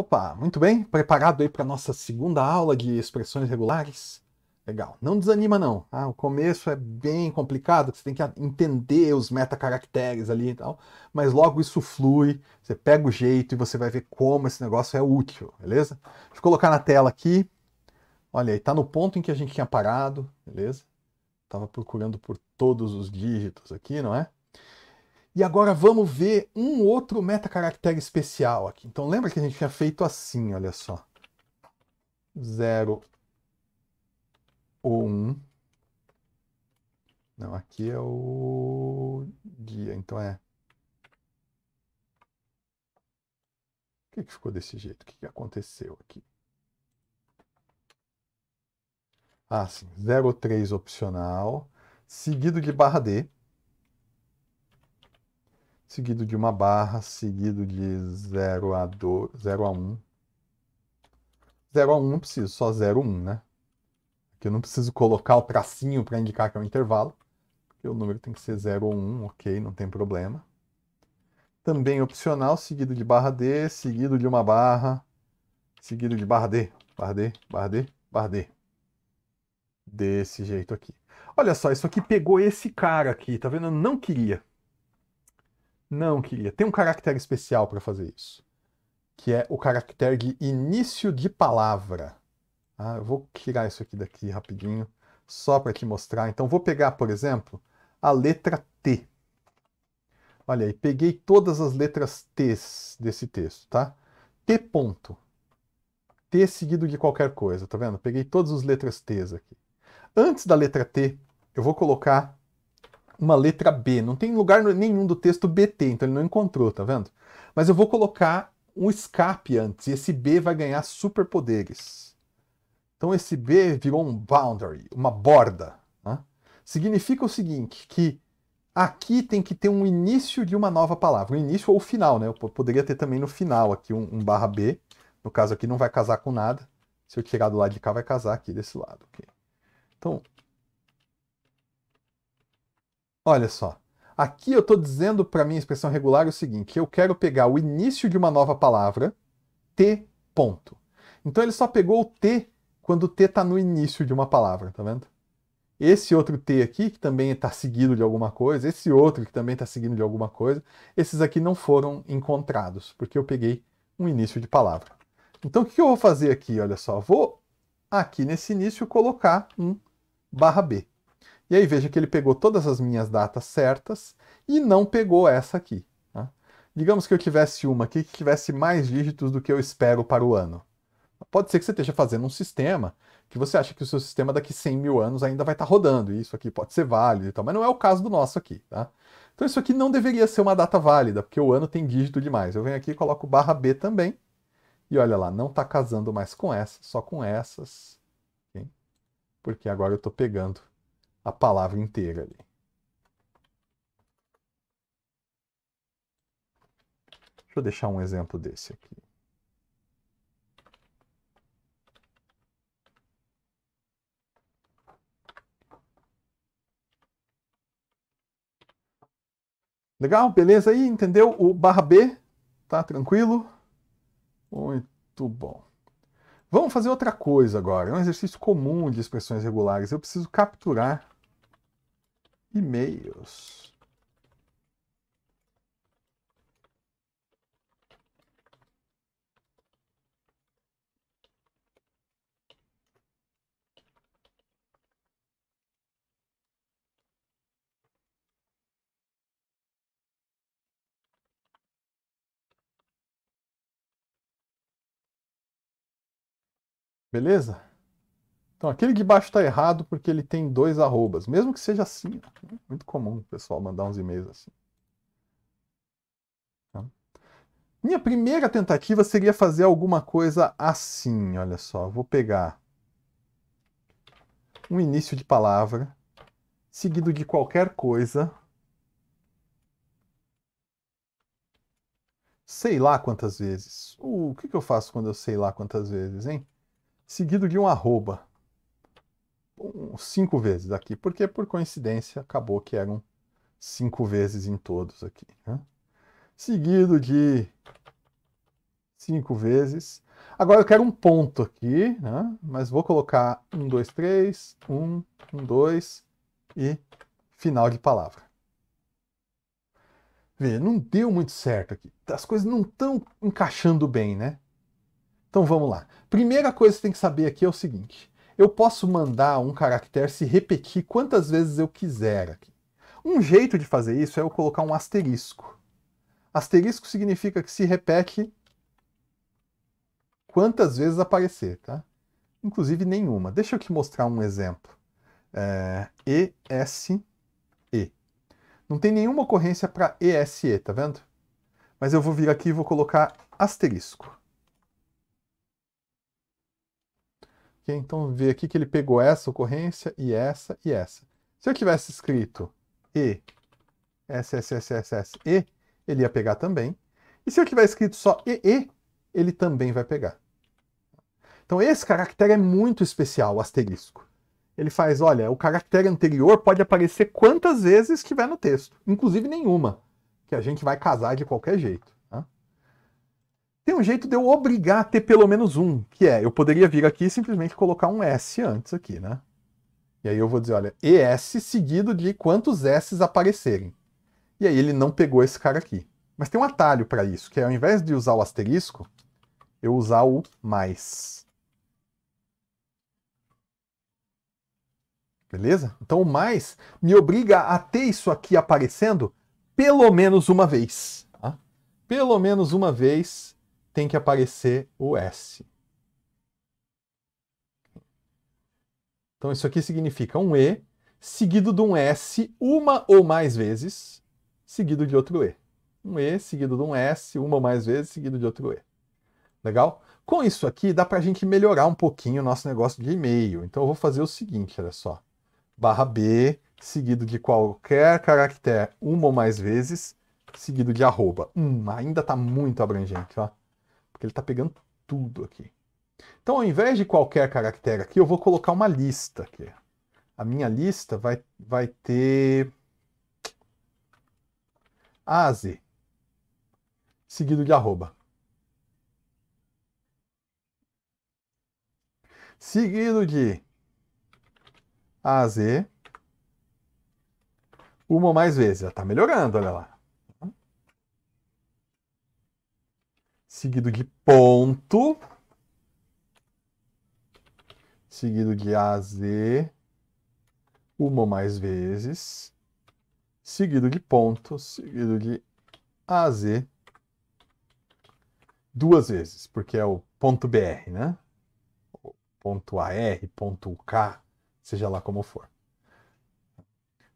Opa, muito bem, preparado aí para nossa segunda aula de expressões regulares? Legal, não desanima não, ah, o começo é bem complicado, você tem que entender os metacaracteres ali e tal, mas logo isso flui, você pega o jeito e você vai ver como esse negócio é útil, beleza? Deixa eu colocar na tela aqui, olha aí, está no ponto em que a gente tinha parado, beleza? Tava procurando por todos os dígitos aqui, não é? E agora vamos ver um outro metacaractere especial aqui. Então lembra que a gente tinha feito assim, olha só. 0 ou 1. Um. Não, aqui é o dia, então é. O que, que ficou desse jeito? O que, que aconteceu aqui? Ah, sim, 03 opcional, seguido de barra D seguido de uma barra, seguido de 0 a, 2, 0 a 1. 0 a 1 não preciso, só 0, a 1, né? Aqui eu não preciso colocar o tracinho para indicar que é um intervalo, porque o número tem que ser 0 ou 1, ok, não tem problema. Também opcional, seguido de barra D, seguido de uma barra, seguido de barra D, barra D, barra D, barra D. Desse jeito aqui. Olha só, isso aqui pegou esse cara aqui, tá vendo? Eu não queria. Não, queria. Tem um caractere especial para fazer isso, que é o caractere de início de palavra. Ah, eu vou tirar isso aqui daqui rapidinho, só para te mostrar. Então, vou pegar, por exemplo, a letra T. Olha aí, peguei todas as letras T desse texto, tá? T ponto. T seguido de qualquer coisa, tá vendo? Peguei todas as letras T aqui. Antes da letra T, eu vou colocar uma letra B. Não tem lugar nenhum do texto BT, então ele não encontrou, tá vendo? Mas eu vou colocar um escape antes, e esse B vai ganhar superpoderes. Então esse B virou um boundary, uma borda. Né? Significa o seguinte, que aqui tem que ter um início de uma nova palavra. Um início ou final, né? Eu poderia ter também no final aqui um, um barra B. No caso aqui não vai casar com nada. Se eu tirar do lado de cá, vai casar aqui desse lado. Okay? Então, Olha só. Aqui eu estou dizendo para minha expressão regular o seguinte: eu quero pegar o início de uma nova palavra, t ponto. Então ele só pegou o t quando o t está no início de uma palavra, tá vendo? Esse outro t aqui, que também está seguido de alguma coisa, esse outro que também está seguido de alguma coisa, esses aqui não foram encontrados, porque eu peguei um início de palavra. Então o que eu vou fazer aqui? Olha só, vou aqui nesse início colocar um barra b. E aí veja que ele pegou todas as minhas datas certas e não pegou essa aqui. Tá? Digamos que eu tivesse uma aqui que tivesse mais dígitos do que eu espero para o ano. Pode ser que você esteja fazendo um sistema que você acha que o seu sistema daqui 100 mil anos ainda vai estar tá rodando, e isso aqui pode ser válido e tal, mas não é o caso do nosso aqui, tá? Então isso aqui não deveria ser uma data válida, porque o ano tem dígito demais. Eu venho aqui e coloco barra B também, e olha lá, não está casando mais com essa, só com essas, okay? porque agora eu estou pegando a palavra inteira ali. Deixa eu deixar um exemplo desse aqui. Legal? Beleza aí? Entendeu? O barra B, tá tranquilo? Muito bom. Vamos fazer outra coisa agora. É um exercício comum de expressões regulares. Eu preciso capturar e-mails. Beleza? Então, aquele de baixo está errado porque ele tem dois arrobas. Mesmo que seja assim. Muito comum o pessoal mandar uns e-mails assim. Então, minha primeira tentativa seria fazer alguma coisa assim. Olha só, vou pegar um início de palavra, seguido de qualquer coisa. Sei lá quantas vezes. Uh, o que, que eu faço quando eu sei lá quantas vezes, hein? Seguido de um arroba cinco vezes aqui, porque por coincidência acabou que eram cinco vezes em todos aqui. Né? Seguido de cinco vezes. Agora eu quero um ponto aqui, né? mas vou colocar um, dois, três, um, um, dois e final de palavra. Vê, não deu muito certo aqui. As coisas não estão encaixando bem, né? Então vamos lá. Primeira coisa que você tem que saber aqui é o seguinte: eu posso mandar um caractere se repetir quantas vezes eu quiser aqui. Um jeito de fazer isso é eu colocar um asterisco. Asterisco significa que se repete quantas vezes aparecer, tá? Inclusive nenhuma. Deixa eu te mostrar um exemplo. É, ESE. Não tem nenhuma ocorrência para ESE, tá vendo? Mas eu vou vir aqui e vou colocar asterisco. Okay? Então, vê aqui que ele pegou essa ocorrência e essa e essa. Se eu tivesse escrito E, S, S, S, S, S, E, ele ia pegar também. E se eu tiver escrito só E, E, ele também vai pegar. Então, esse caractere é muito especial, o asterisco. Ele faz, olha, o caractere anterior pode aparecer quantas vezes estiver no texto, inclusive nenhuma, que a gente vai casar de qualquer jeito tem um jeito de eu obrigar a ter pelo menos um, que é, eu poderia vir aqui e simplesmente colocar um S antes aqui, né? E aí eu vou dizer, olha, ES seguido de quantos S's aparecerem. E aí ele não pegou esse cara aqui. Mas tem um atalho para isso, que é ao invés de usar o asterisco, eu usar o mais. Beleza? Então o mais me obriga a ter isso aqui aparecendo pelo menos uma vez. Tá? Pelo menos uma vez tem que aparecer o S. Então isso aqui significa um E seguido de um S uma ou mais vezes, seguido de outro E. Um E seguido de um S uma ou mais vezes, seguido de outro E. Legal? Com isso aqui, dá para a gente melhorar um pouquinho o nosso negócio de e-mail. Então eu vou fazer o seguinte, olha só. Barra B, seguido de qualquer caractere uma ou mais vezes, seguido de arroba. Hum, ainda está muito abrangente, ó. Porque ele está pegando tudo aqui. Então, ao invés de qualquer caractere aqui, eu vou colocar uma lista aqui. A minha lista vai, vai ter AZ, seguido de arroba. Seguido de AZ, uma mais vezes. Já está melhorando, olha lá. seguido de ponto, seguido de AZ, uma ou mais vezes, seguido de ponto, seguido de AZ, duas vezes, porque é o ponto BR, né? Ponto AR, ponto K, seja lá como for.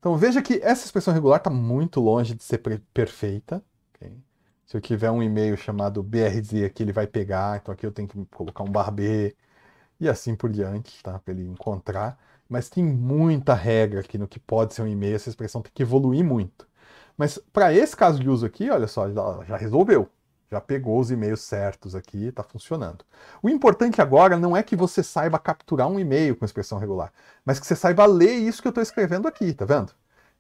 Então veja que essa expressão regular está muito longe de ser perfeita. Okay? Se eu tiver um e-mail chamado BRZ aqui, ele vai pegar, então aqui eu tenho que colocar um bar B e assim por diante, tá? Para ele encontrar. Mas tem muita regra aqui no que pode ser um e-mail, essa expressão tem que evoluir muito. Mas para esse caso de uso aqui, olha só, já resolveu. Já pegou os e-mails certos aqui, está funcionando. O importante agora não é que você saiba capturar um e-mail com expressão regular, mas que você saiba ler isso que eu estou escrevendo aqui, tá vendo?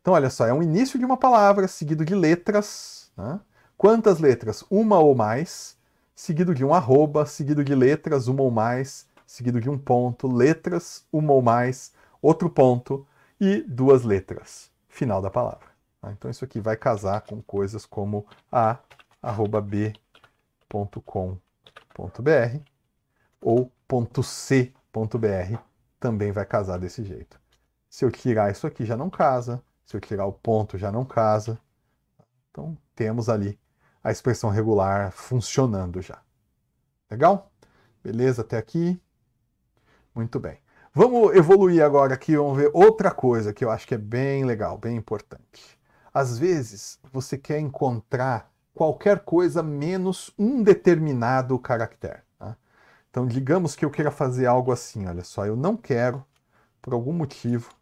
Então, olha só, é um início de uma palavra seguido de letras, né? Quantas letras? Uma ou mais, seguido de um arroba, seguido de letras, uma ou mais, seguido de um ponto, letras, uma ou mais, outro ponto e duas letras. Final da palavra. Tá? Então isso aqui vai casar com coisas como a, arroba b, ponto com, ponto br, ou ponto c, ponto br, também vai casar desse jeito. Se eu tirar isso aqui já não casa, se eu tirar o ponto já não casa. Então temos ali a expressão regular funcionando já. Legal? Beleza até aqui? Muito bem. Vamos evoluir agora aqui, vamos ver outra coisa que eu acho que é bem legal, bem importante. Às vezes, você quer encontrar qualquer coisa menos um determinado caractere. Tá? Então, digamos que eu queira fazer algo assim, olha só, eu não quero, por algum motivo,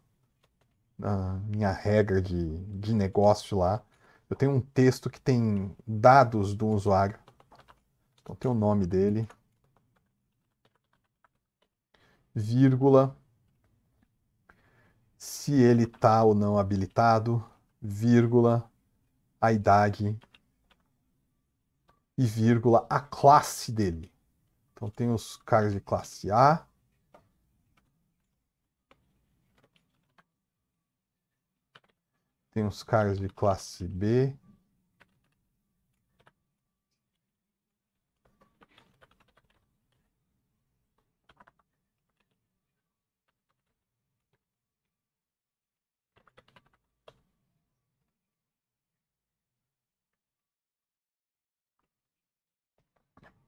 na minha regra de, de negócio lá, eu tenho um texto que tem dados do usuário. Então tem o nome dele, vírgula, se ele está ou não habilitado, vírgula, a idade e vírgula, a classe dele. Então tem os caras de classe A, Tem os caras de classe B.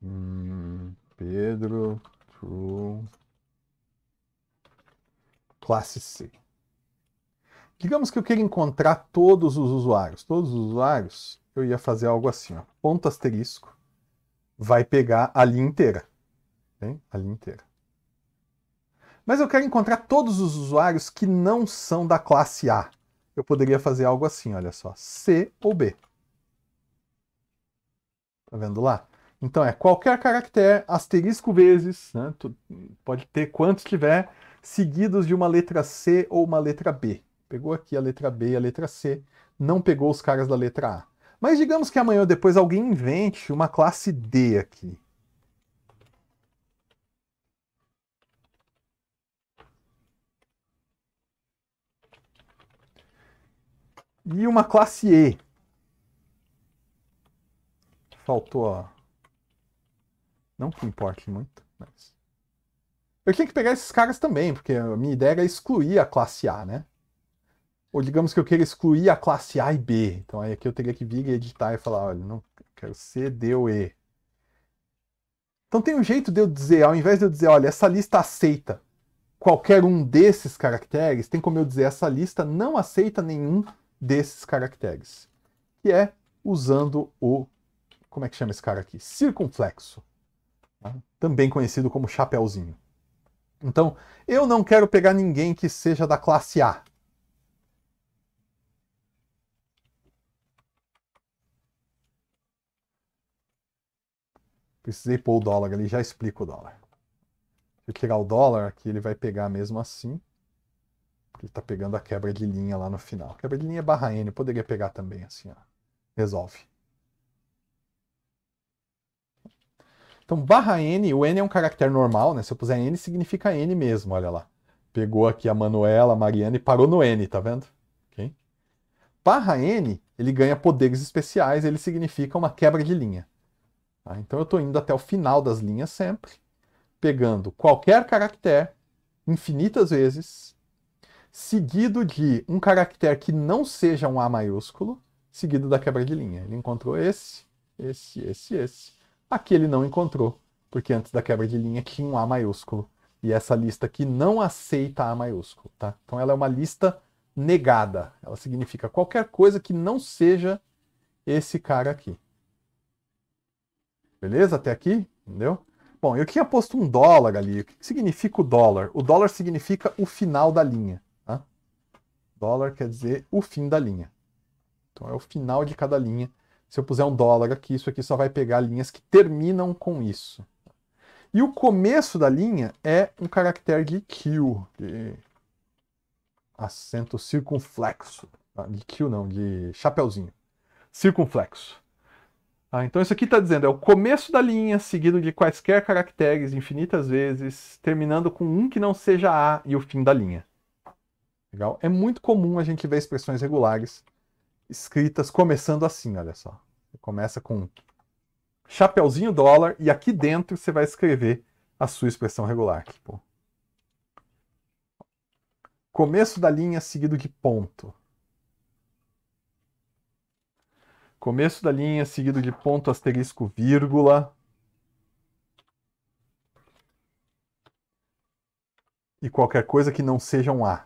Hum, Pedro, True, classe C. Digamos que eu queira encontrar todos os usuários. Todos os usuários, eu ia fazer algo assim, ó. Ponto asterisco, vai pegar a linha inteira. Bem, a linha inteira. Mas eu quero encontrar todos os usuários que não são da classe A. Eu poderia fazer algo assim, olha só, C ou B. Tá vendo lá? Então é qualquer caractere, asterisco vezes, né, pode ter quantos tiver, seguidos de uma letra C ou uma letra B. Pegou aqui a letra B e a letra C, não pegou os caras da letra A. Mas digamos que amanhã ou depois alguém invente uma classe D aqui. E uma classe E. Faltou, ó. Não que importe muito, mas. Eu tinha que pegar esses caras também, porque a minha ideia era excluir a classe A, né? ou digamos que eu queira excluir a classe A e B. Então aí aqui eu teria que vir e editar e falar, olha, não quero C, D ou E. Então tem um jeito de eu dizer, ao invés de eu dizer, olha, essa lista aceita qualquer um desses caracteres, tem como eu dizer, essa lista não aceita nenhum desses caracteres. Que é usando o, como é que chama esse cara aqui? Circunflexo. Tá? Também conhecido como chapéuzinho. Então, eu não quero pegar ninguém que seja da classe A. Precisei pôr o dólar ali, já explico o dólar. Se eu tirar o dólar aqui, ele vai pegar mesmo assim. Porque ele está pegando a quebra de linha lá no final. quebra de linha barra N, eu poderia pegar também assim, ó. Resolve. Então, barra N, o N é um caractere normal, né? Se eu puser N, significa N mesmo, olha lá. Pegou aqui a Manuela, a Mariana e parou no N, tá vendo? Okay. Barra N, ele ganha poderes especiais, ele significa uma quebra de linha. Tá? Então eu estou indo até o final das linhas sempre, pegando qualquer caractere infinitas vezes, seguido de um caractere que não seja um A maiúsculo, seguido da quebra de linha. Ele encontrou esse, esse, esse, esse. Aqui ele não encontrou, porque antes da quebra de linha tinha um A maiúsculo. E essa lista aqui não aceita A maiúsculo, tá? Então ela é uma lista negada. Ela significa qualquer coisa que não seja esse cara aqui. Beleza? Até aqui? Entendeu? Bom, eu tinha posto um dólar ali. O que significa o dólar? O dólar significa o final da linha. Tá? Dólar quer dizer o fim da linha. Então é o final de cada linha. Se eu puser um dólar aqui, isso aqui só vai pegar linhas que terminam com isso. E o começo da linha é um caractere de Q, de acento circunflexo. Ah, de Q não, de chapeuzinho. Circunflexo. Ah, então isso aqui está dizendo, é o começo da linha, seguido de quaisquer caracteres infinitas vezes, terminando com um que não seja A e o fim da linha. Legal? É muito comum a gente ver expressões regulares escritas começando assim, olha só. Você começa com chapeuzinho dólar e aqui dentro você vai escrever a sua expressão regular. Tipo, começo da linha seguido de ponto. Começo da linha seguido de ponto, asterisco, vírgula. E qualquer coisa que não seja um A.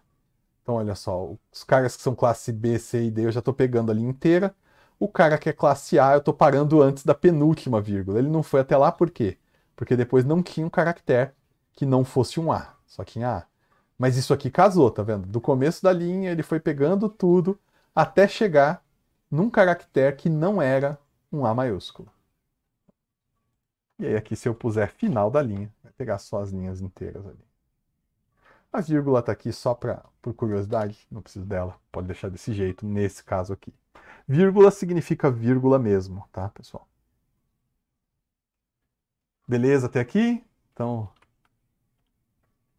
Então, olha só, os caras que são classe B, C e D eu já estou pegando a linha inteira. O cara que é classe A eu estou parando antes da penúltima vírgula. Ele não foi até lá por quê? Porque depois não tinha um caractere que não fosse um A, só tinha A. Mas isso aqui casou, tá vendo? Do começo da linha ele foi pegando tudo até chegar num caractere que não era um A maiúsculo. E aí aqui se eu puser final da linha, vai pegar só as linhas inteiras ali. A vírgula está aqui só pra, por curiosidade, não preciso dela, pode deixar desse jeito, nesse caso aqui. Vírgula significa vírgula mesmo, tá, pessoal? Beleza até aqui? Então,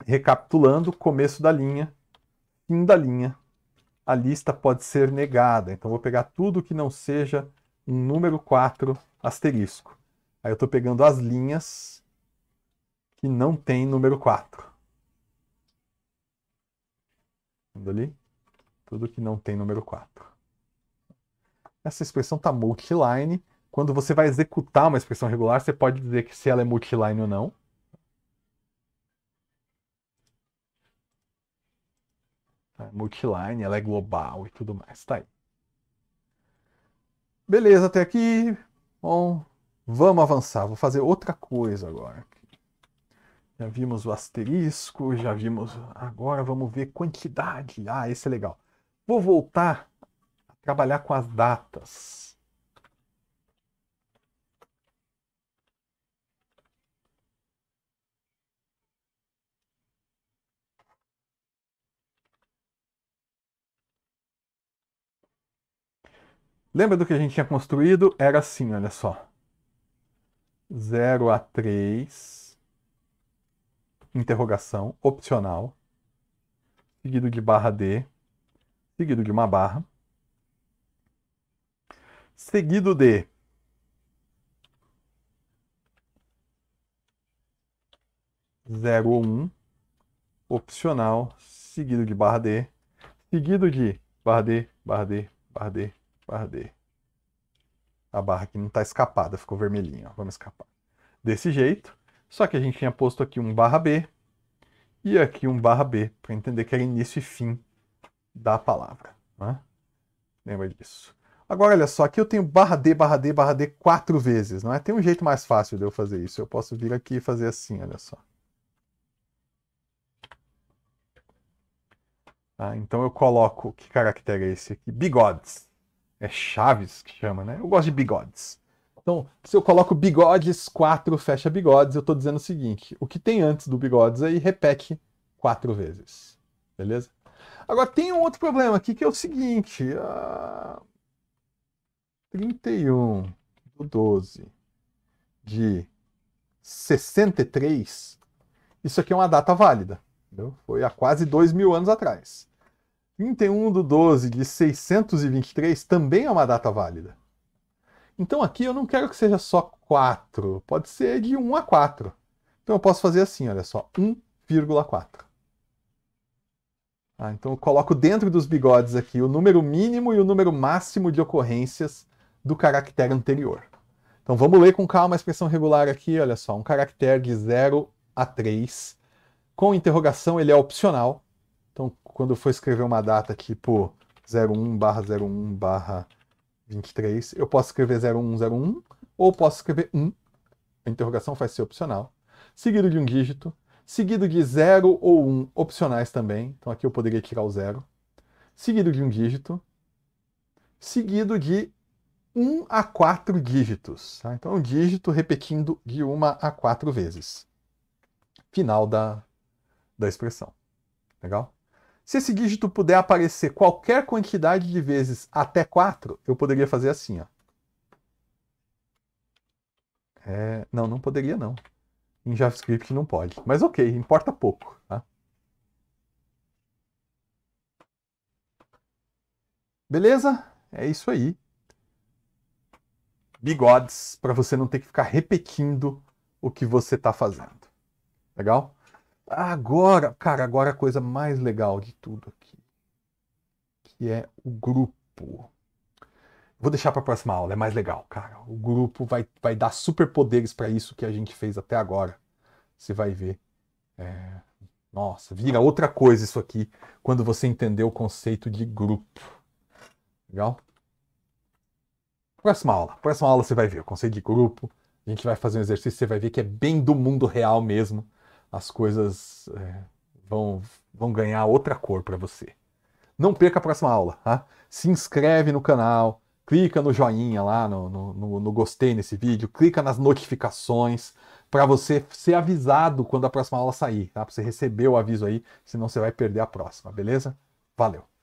recapitulando, começo da linha, fim da linha, a lista pode ser negada. Então, vou pegar tudo que não seja um número 4 asterisco. Aí eu estou pegando as linhas que não tem número 4. Vendo ali? Tudo que não tem número 4. Essa expressão está multiline. Quando você vai executar uma expressão regular, você pode dizer que se ela é multiline ou não. multiline, ela é global e tudo mais. Tá aí. Beleza, até aqui. Bom, vamos avançar. Vou fazer outra coisa agora. Já vimos o asterisco, já vimos. Agora vamos ver quantidade. Ah, esse é legal. Vou voltar a trabalhar com as datas. Lembra do que a gente tinha construído? Era assim, olha só. 0 a 3, interrogação, opcional, seguido de barra D, seguido de uma barra, seguido de zero um opcional, seguido de barra D, seguido de barra D, barra D, barra D, barra D. A barra aqui não está escapada, ficou vermelhinha. Vamos escapar. Desse jeito. Só que a gente tinha posto aqui um barra B e aqui um barra B, para entender que era início e fim da palavra. Né? Lembra disso. Agora, olha só, aqui eu tenho barra D, barra D, barra D quatro vezes, não é? Tem um jeito mais fácil de eu fazer isso. Eu posso vir aqui e fazer assim, olha só. Tá? Então eu coloco, que caractere é esse aqui? Bigodes. É Chaves que chama, né? Eu gosto de bigodes. Então, se eu coloco bigodes 4, fecha bigodes, eu estou dizendo o seguinte: o que tem antes do bigodes aí repete quatro vezes. Beleza? Agora tem um outro problema aqui que é o seguinte: uh, ah, 31 do 12 de 63, isso aqui é uma data válida. Entendeu? Foi há quase dois mil anos atrás. 31 de 12 de 623 também é uma data válida. Então aqui eu não quero que seja só 4, pode ser de 1 a 4. Então eu posso fazer assim, olha só, 1,4. Ah, então eu coloco dentro dos bigodes aqui o número mínimo e o número máximo de ocorrências do caractere anterior. Então vamos ler com calma a expressão regular aqui, olha só, um caractere de 0 a 3. Com interrogação ele é opcional, então, quando eu for escrever uma data aqui por 01 barra 01 barra 23, eu posso escrever 0101 ou posso escrever 1. A interrogação vai ser opcional, seguido de um dígito, seguido de 0 ou 1, opcionais também. Então aqui eu poderia tirar o 0. Seguido de um dígito, seguido de 1 a 4 dígitos. Tá? Então um dígito repetindo de 1 a 4 vezes. Final da, da expressão. Legal? Se esse dígito puder aparecer qualquer quantidade de vezes até 4, eu poderia fazer assim, ó. É... Não, não poderia não. Em JavaScript não pode. Mas ok, importa pouco, tá? Beleza? É isso aí. Bigodes, para você não ter que ficar repetindo o que você está fazendo. Legal? Agora, cara, agora a coisa mais legal de tudo aqui, que é o grupo. Vou deixar para a próxima aula, é mais legal, cara. O grupo vai, vai dar superpoderes para isso que a gente fez até agora. Você vai ver. É... Nossa, vira outra coisa isso aqui quando você entender o conceito de grupo. Legal? Próxima aula. Próxima aula você vai ver o conceito de grupo. A gente vai fazer um exercício, você vai ver que é bem do mundo real mesmo as coisas é, vão, vão ganhar outra cor para você. Não perca a próxima aula, tá? Se inscreve no canal, clica no joinha lá, no, no, no, no gostei nesse vídeo, clica nas notificações para você ser avisado quando a próxima aula sair, tá? Para você receber o aviso aí, senão você vai perder a próxima, beleza? Valeu!